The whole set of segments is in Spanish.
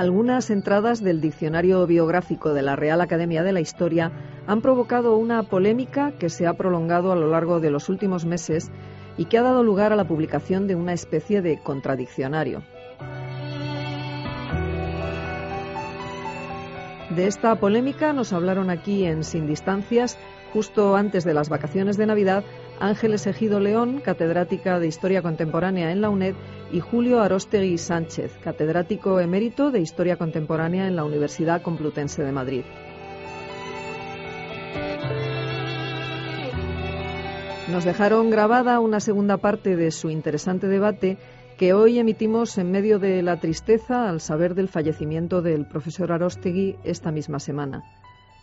algunas entradas del diccionario biográfico de la Real Academia de la Historia han provocado una polémica que se ha prolongado a lo largo de los últimos meses y que ha dado lugar a la publicación de una especie de contradiccionario. De esta polémica nos hablaron aquí en Sin Distancias, justo antes de las vacaciones de Navidad, Ángeles Ejido León, catedrática de Historia Contemporánea en la UNED, y Julio Arostegui Sánchez, catedrático emérito de Historia Contemporánea en la Universidad Complutense de Madrid. Nos dejaron grabada una segunda parte de su interesante debate que hoy emitimos en medio de la tristeza al saber del fallecimiento del profesor Arostegui esta misma semana.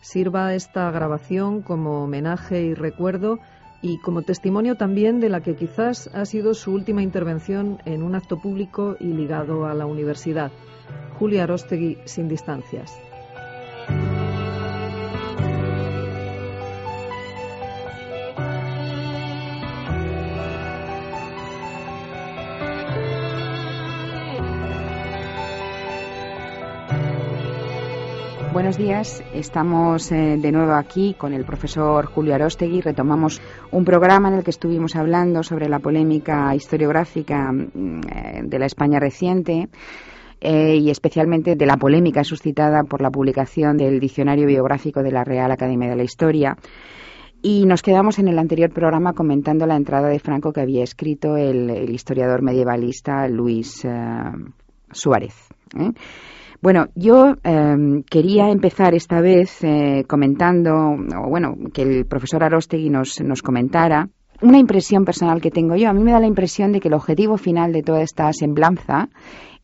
Sirva esta grabación como homenaje y recuerdo y como testimonio también de la que quizás ha sido su última intervención en un acto público y ligado a la universidad. Julia Rostegui, sin distancias. Buenos días, estamos eh, de nuevo aquí con el profesor Julio Arostegui. Retomamos un programa en el que estuvimos hablando sobre la polémica historiográfica mm, eh, de la España reciente. Eh, y especialmente de la polémica suscitada por la publicación del Diccionario Biográfico de la Real Academia de la Historia. Y nos quedamos en el anterior programa comentando la entrada de Franco que había escrito el, historiador medievalista Luis Suárez. Bueno, yo em, quería empezar esta vez eh, comentando, o bueno, que el profesor Arostegui nos, comentara una impresión personal que tengo yo. A mí me da la impresión de que el objetivo final de toda esta semblanza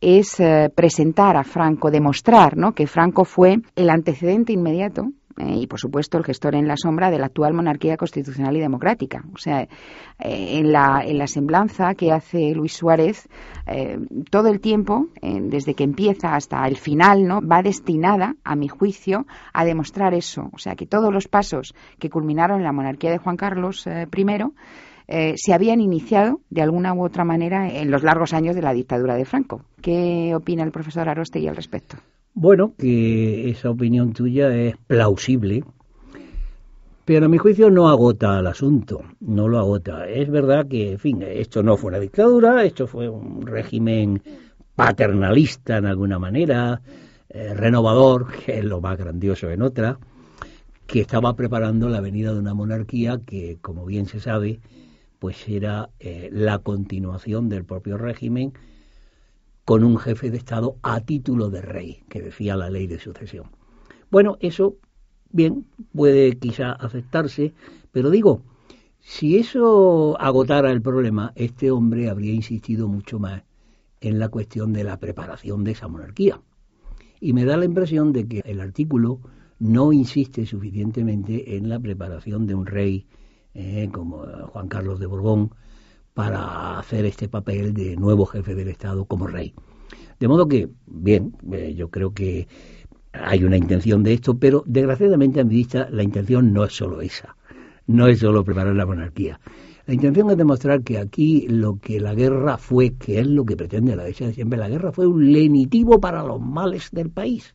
es eh, presentar a Franco, demostrar ¿no? que Franco fue el antecedente inmediato eh, y por supuesto el gestor en la sombra de la actual monarquía constitucional y democrática. O sea, eh, en, la, en, la, semblanza que hace Luis Suárez, eh, todo el tiempo, desde que empieza hasta el final, ¿no? va destinada, a mi juicio, a demostrar eso. O sea, que todos los pasos que culminaron en la monarquía de Juan Carlos I se habían iniciado de alguna u otra manera en los largos años de la dictadura de Franco. ¿Qué opina el profesor Aroste y al respecto? Bueno, que esa opinión tuya es plausible, pero a mi juicio no agota el asunto, no lo agota. Es verdad que, en fin, esto no fue una dictadura, esto fue un régimen paternalista en alguna manera, eh, renovador, que es lo más grandioso en otra, que estaba preparando la venida de una monarquía que, como bien se sabe, pues era eh, la continuación del propio régimen con un jefe de Estado a título de rey, que decía la ley de sucesión. Bueno, eso, bien, puede quizá aceptarse, pero digo, si eso agotara el problema, este hombre habría insistido mucho más en la cuestión de la preparación de esa monarquía. Y me da la impresión de que el artículo no insiste suficientemente en la preparación de un rey eh, como eh, Juan Carlos de Borbón para hacer este papel de nuevo jefe del Estado como rey. De modo que, bien, eh, yo creo que hay una intención de esto, pero desgraciadamente a mi vista la intención no es solo esa, no es solo preparar la monarquía. La intención es demostrar que aquí lo que la guerra fue, que es lo que pretende la derecha de siempre, la guerra fue un lenitivo para los males del país.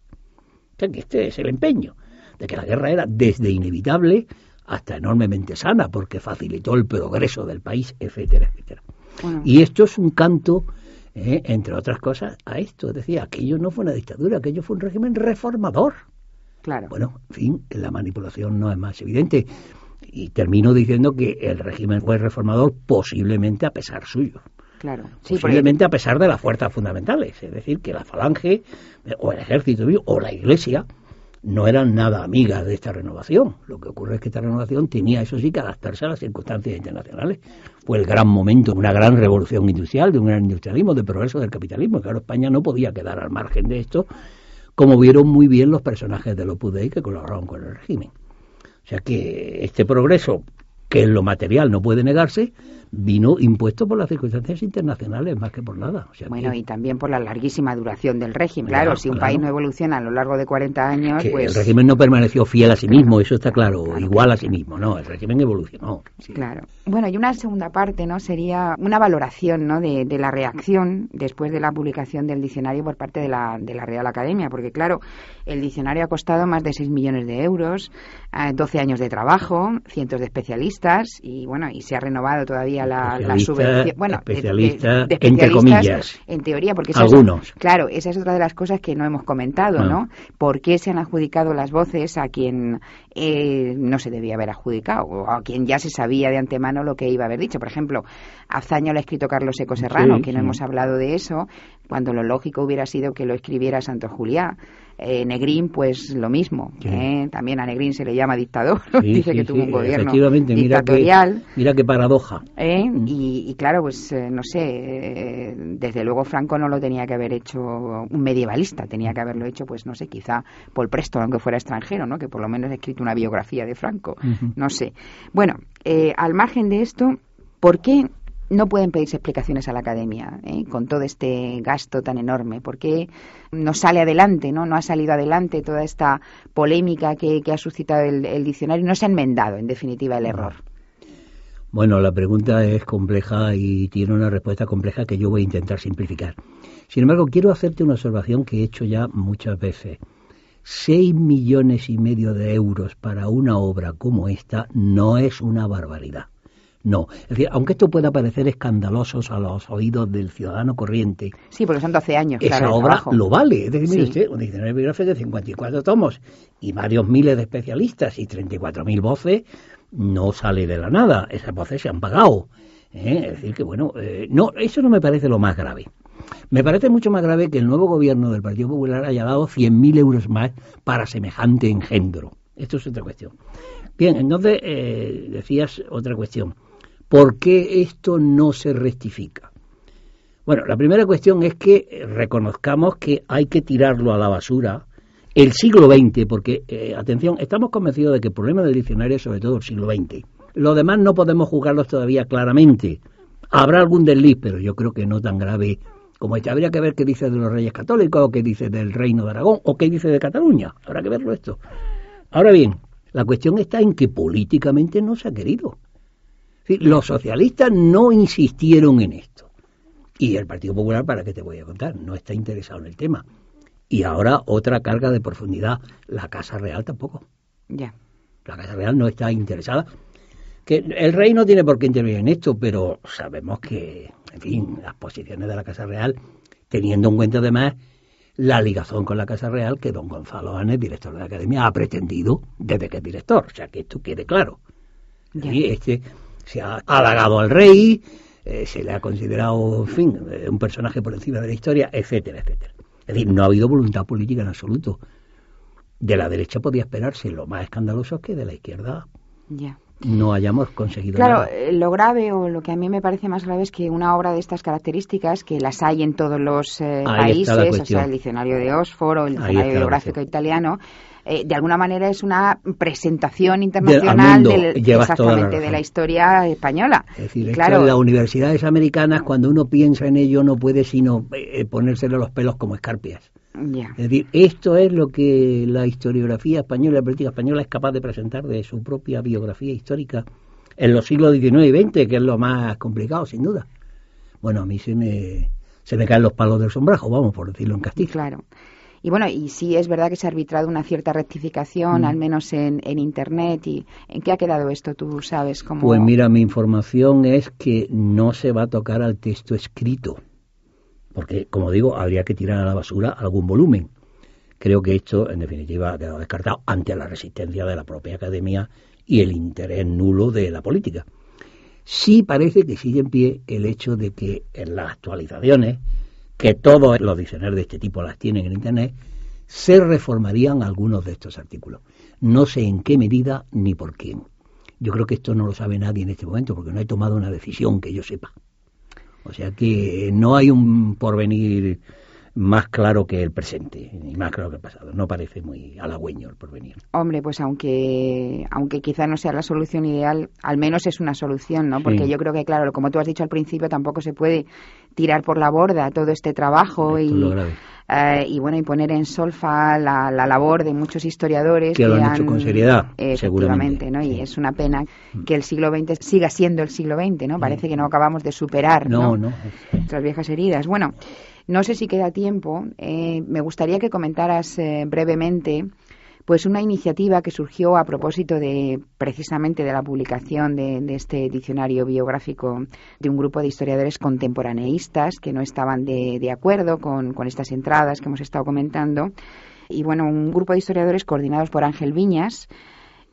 que este es el empeño, de que la guerra era desde inevitable hasta enormemente sana, porque facilitó el progreso del país, etcétera, etcétera. Y esto es un canto, eh, entre otras cosas, a esto. Decía, aquello no fue una dictadura, aquello fue un régimen reformador. Claro. Bueno, en fin, la manipulación no es más evidente. Y termino diciendo que el régimen fue reformador posiblemente a pesar suyo. Claro. Posiblemente a pesar de las fuerzas fundamentales, es decir, que la falange eh, o el ejército o la iglesia no eran nada amigas de esta renovación. Lo que ocurre es que esta renovación tenía, eso sí, que adaptarse a las circunstancias internacionales. Fue el gran momento de una gran revolución industrial, de un gran industrialismo, de progreso del capitalismo. Claro, España no podía quedar al margen de esto, como vieron muy bien los personajes de Opus Dei que colaboraron con el régimen. O sea que este progreso, que en lo material no puede negarse, vino impuesto por las circunstancias internacionales más que por nada. bueno, y también por la larguísima duración del régimen. Claro, si un país no evoluciona a lo largo de 40 años, pues... El régimen no permaneció fiel a sí mismo, eso está claro, igual a sí mismo, no, el régimen evolucionó. Claro. Bueno, y una segunda parte, ¿no? Sería una valoración, ¿no?, de, la reacción después de la publicación del diccionario por parte de la, Real Academia, porque claro, el diccionario ha costado más de 6 millones de euros, 12 eh, años de trabajo, cientos de especialistas, y bueno, y se ha renovado todavía la, subvención. Bueno, de, entre comillas. En teoría, porque algunos. claro, esa es otra de las cosas que no hemos comentado, ¿no? ¿Por qué se han adjudicado las voces a quien eh, no se debía haber adjudicado o a quien ya se sabía de antemano lo que iba a haber dicho? Por ejemplo, Azaña lo ha escrito Carlos Eco Serrano, que no hemos hablado de eso, cuando lo lógico hubiera sido que lo escribiera Santo Juliá. Eh, Negrín, pues lo mismo. ¿eh? También a Negrín se le llama dictador. Dice que tuvo un gobierno dictatorial. Mira qué, paradoja. ¿Eh? Y, claro, pues eh, no sé, desde luego Franco no lo tenía que haber hecho un medievalista, tenía que haberlo hecho, pues no sé, quizá por presto aunque fuera extranjero, ¿no? que por lo menos ha escrito una biografía de Franco. No sé. Bueno, al margen de esto, ¿por qué no pueden pedirse explicaciones a la academia ¿eh? con todo este gasto tan enorme, porque no sale adelante, ¿no? No ha salido adelante toda esta polémica que, ha suscitado el, el, diccionario, no se ha enmendado, en definitiva, el error. Bueno, la pregunta es compleja y tiene una respuesta compleja que yo voy a intentar simplificar. Sin embargo, quiero hacerte una observación que he hecho ya muchas veces. Seis millones y medio de euros para una obra como esta no es una barbaridad. No. Es decir, aunque esto pueda parecer escandaloso a los oídos del ciudadano corriente. Sí, porque son hace años. Esa obra lo vale. Es decir, un diccionario de 54 tomos y varios miles de especialistas y 34.000 voces no sale de la nada. Esas voces se han pagado. ¿eh? Es decir, que bueno, eh, no, eso no me parece lo más grave. Me parece mucho más grave que el nuevo gobierno del Partido Popular haya dado 100.000 euros más para semejante engendro. Esto es otra cuestión. Bien, entonces eh, decías otra cuestión. ¿Por qué esto no se rectifica? Bueno, la primera cuestión es que reconozcamos que hay que tirarlo a la basura el siglo XX, porque, eh, atención, estamos convencidos de que el problema del diccionario es sobre todo el siglo XX. Lo demás no podemos juzgarlos todavía claramente. Habrá algún desliz, pero yo creo que no tan grave como este. Habría que ver qué dice de los reyes católicos, o qué dice del reino de Aragón, o qué dice de Cataluña. Habrá que verlo esto. Ahora bien, la cuestión está en que políticamente no se ha querido. Los socialistas no insistieron en esto. Y el Partido Popular, ¿para qué te voy a contar? No está interesado en el tema. Y ahora otra carga de profundidad. La Casa Real tampoco. Ya. La Casa Real no está interesada. Que el rey no tiene por qué intervenir en esto, pero sabemos que, en fin, las posiciones de la Casa Real, teniendo en cuenta además la ligazón con la Casa Real que don Gonzalo Anes, director de la Academia, ha pretendido desde que es director. O sea, que esto quede claro. Y este se ha halagado al rey, eh, se le ha considerado, en fin, eh, un personaje por encima de la historia, etcétera, etcétera. Es decir, no ha habido voluntad política en absoluto. De la derecha podía esperarse lo más escandaloso que de la izquierda. Ya no hayamos conseguido. Claro, eh, lo grave o lo que a mí me parece más grave es que una obra de estas características, que las hay en todos los eh, países, o sea, el diccionario de Oxford o el diccionario biográfico italiano, eh, de alguna manera es una presentación internacional exactamente de la historia española. Es decir, las universidades americanas, cuando uno piensa en ello, no puede sino eh, ponérselo los pelos como escarpias. Es decir, esto es lo que la historiografía española, la política española es capaz de presentar de su propia biografía histórica en los siglos XIX y XX, que es lo más complicado, sin duda. Bueno, a mí se me, se me caen los palos del sombrajo, vamos, por decirlo en castillo Claro. Y bueno, y sí es verdad que se ha arbitrado una cierta rectificación, mm. al menos en, en, Internet. y ¿En qué ha quedado esto? Tú sabes cómo. Pues mira, mi información es que no se va a tocar al texto escrito porque, como digo, habría que tirar a la basura algún volumen. Creo que esto, en definitiva, ha quedado descartado ante la resistencia de la propia academia y el interés nulo de la política. Sí parece que sigue en pie el hecho de que en las actualizaciones, que todos los diccionarios de este tipo las tienen en Internet, se reformarían algunos de estos artículos. No sé en qué medida ni por quién. Yo creo que esto no lo sabe nadie en este momento porque no he tomado una decisión que yo sepa. O sea que no hay un porvenir más claro que el presente y más claro que el pasado. No parece muy halagüeño el porvenir. Hombre, pues aunque, aunque quizá no sea la solución ideal, al menos es una solución, ¿no? Porque yo creo que, claro, como tú has dicho al principio, tampoco se puede tirar por la borda todo este trabajo eh, y, bueno y poner en solfa la, labor de muchos historiadores que, lo han, hecho con seriedad, seguramente, ¿no? Y es una pena mm. que el siglo XX siga siendo el siglo XX, ¿no? Mm. Parece que no acabamos de superar, Nuestras viejas heridas. Bueno. No sé si queda tiempo. Eh, me gustaría que comentaras eh, brevemente pues una iniciativa que surgió a propósito de precisamente de la publicación de, este diccionario biográfico de un grupo de historiadores contemporaneístas que no estaban de, acuerdo con, con, estas entradas que hemos estado comentando. Y bueno, un grupo de historiadores coordinados por Ángel Viñas,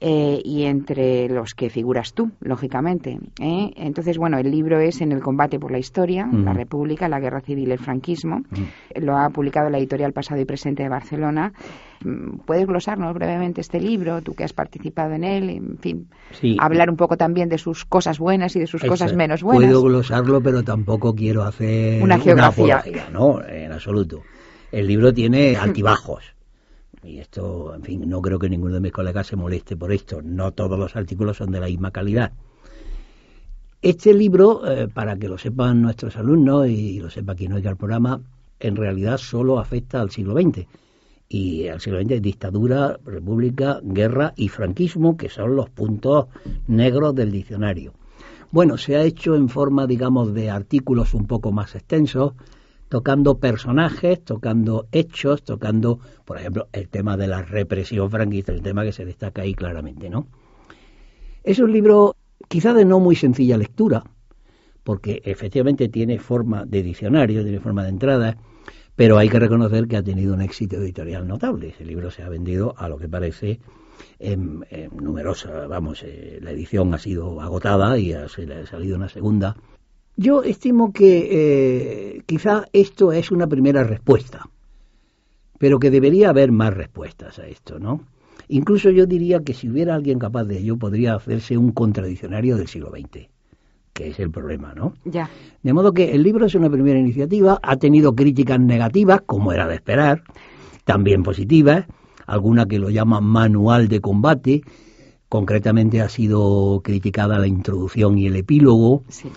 eh, y entre los que figuras tú, lógicamente. ¿eh? Entonces, bueno, el libro es En el combate por la historia, la República, la Guerra Civil, el franquismo. Lo ha publicado la editorial Pasado y Presente de Barcelona. Mm, ¿Puedes glosarnos brevemente este libro, tú que has participado en él? En fin, hablar un poco también de sus cosas buenas y de sus cosas menos buenas. Puedo glosarlo, pero tampoco quiero hacer una geografía. no, en absoluto. El libro tiene altibajos. Y esto, en fin, no creo que ninguno de mis colegas se moleste por esto. No todos los artículos son de la misma calidad. Este libro, eh, para que lo sepan nuestros alumnos y lo sepa quien oiga el programa, en realidad solo afecta al siglo XX. Y al siglo XX, dictadura, república, guerra y franquismo, que son los puntos negros del diccionario. Bueno, se ha hecho en forma, digamos, de artículos un poco más extensos, tocando personajes, tocando hechos, tocando, por ejemplo, el tema de la represión franquista, el tema que se destaca ahí claramente, ¿no? Es un libro quizá de no muy sencilla lectura, porque efectivamente tiene forma de diccionario, tiene forma de entrada, pero hay que reconocer que ha tenido un éxito editorial notable. Ese libro se ha vendido a lo que parece en, numerosa, vamos, eh, la edición ha sido agotada y se ha salido una segunda yo estimo que eh, quizá esto es una primera respuesta, pero que debería haber más respuestas a esto, ¿no? Incluso yo diría que si hubiera alguien capaz de ello, podría hacerse un contradiccionario del siglo XX, que es el problema, ¿no? Ya. De modo que el libro es una primera iniciativa, ha tenido críticas negativas, como era de esperar, también positivas, alguna que lo llama manual de combate, concretamente ha sido criticada la introducción y el epílogo, sí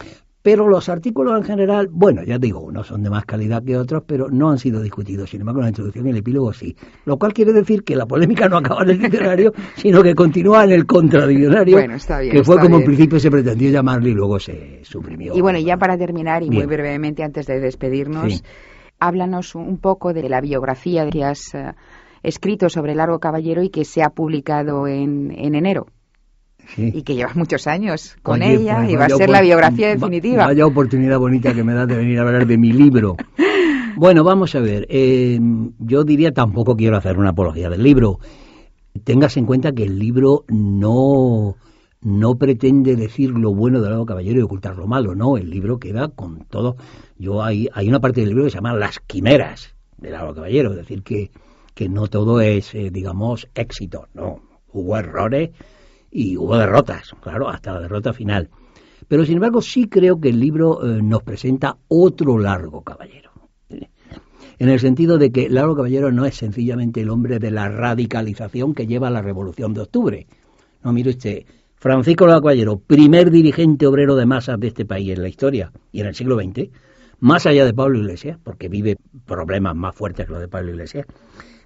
pero los artículos en general, bueno, ya digo, unos son de más calidad que otros, pero no han sido discutidos. Sin embargo, la introducción y el epílogo sí. Lo cual quiere decir que la polémica no acaba en el diccionario, sino que continúa en el contradiccionario, que fue como en principio se pretendió llamarlo y luego se suprimió. Y bueno, ya para terminar, y muy brevemente antes de despedirnos, háblanos un poco de la biografía que has eh, escrito sobre Largo Caballero y que se ha publicado en enero y que llevas muchos años con ella pues y va a ser la biografía definitiva. Vaya oportunidad bonita que me da de venir a hablar de mi libro. Bueno, vamos a ver. Eh, yo diría tampoco quiero hacer una apología del libro. Tengas en cuenta que el libro no, pretende decir lo bueno del lado caballero y ocultar lo malo, no. El libro queda con todo. Yo hay, hay una parte del libro que se llama Las quimeras del lado caballero, es decir, que, que no todo es, eh, digamos, éxito, no. Hubo errores, y hubo derrotas, claro, hasta la derrota final. Pero sin embargo sí creo que el libro eh, nos presenta otro largo caballero. En el sentido de que Largo Caballero no es sencillamente el hombre de la radicalización que lleva a la Revolución de Octubre. No, mire usted, Francisco Largo Caballero, primer dirigente obrero de masas de este país en la historia y en el siglo XX, más allá de Pablo Iglesias, porque vive problemas más fuertes que los de Pablo Iglesias,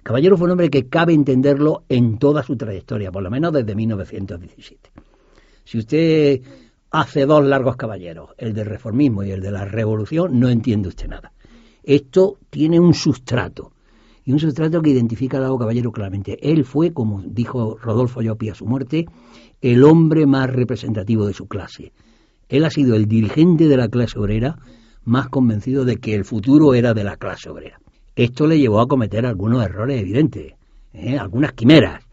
Caballero fue un hombre que cabe entenderlo en toda su trayectoria, por lo menos desde 1917. Si usted hace dos largos caballeros, el del reformismo y el de la revolución, no entiende usted nada. Esto tiene un sustrato, y un sustrato que identifica al Lago Caballero claramente. Él fue, como dijo Rodolfo Llopi a su muerte, el hombre más representativo de su clase. Él ha sido el dirigente de la clase obrera más convencido de que el futuro era de la clase obrera. Esto le llevó a cometer algunos errores evidentes, ¿eh? algunas quimeras.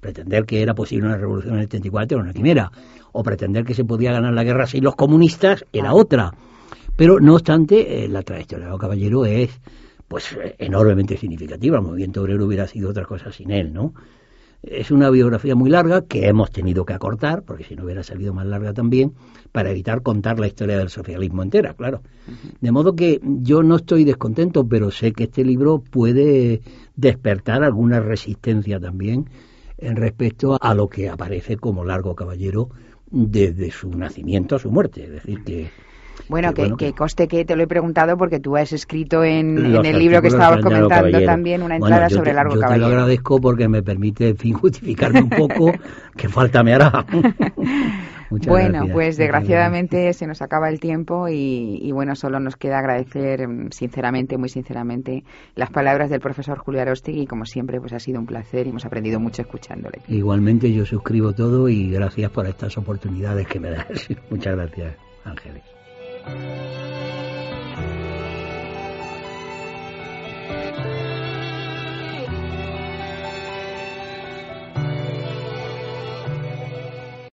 Pretender que era posible una revolución en el 34 era una quimera, o pretender que se podía ganar la guerra sin los comunistas era otra. Pero no obstante, eh, la trayectoria de Caballero es pues eh, enormemente significativa. El movimiento obrero hubiera sido otra cosa sin él, ¿no? Es una biografía muy larga que hemos tenido que acortar, porque si no hubiera salido más larga también, para evitar contar la historia del socialismo entera, claro. De modo que yo no estoy descontento, pero sé que este libro puede despertar alguna resistencia también en respecto a lo que aparece como largo caballero desde su nacimiento a su muerte. Es decir, que bueno, que, que, coste que te lo he preguntado porque tú has escrito en, el libro que estabas comentando también una entrada sobre sobre te, Largo yo Caballero. Te lo agradezco porque me permite, justificarme un poco, que falta me hará. bueno, pues desgraciadamente se nos acaba el tiempo y, bueno, solo nos queda agradecer mm, sinceramente, muy sinceramente, las palabras del profesor Julio Arostegui y como siempre pues ha sido un placer y hemos aprendido mucho escuchándole. Igualmente yo suscribo todo y gracias por estas oportunidades que me das. Muchas gracias, Ángeles. Thank you.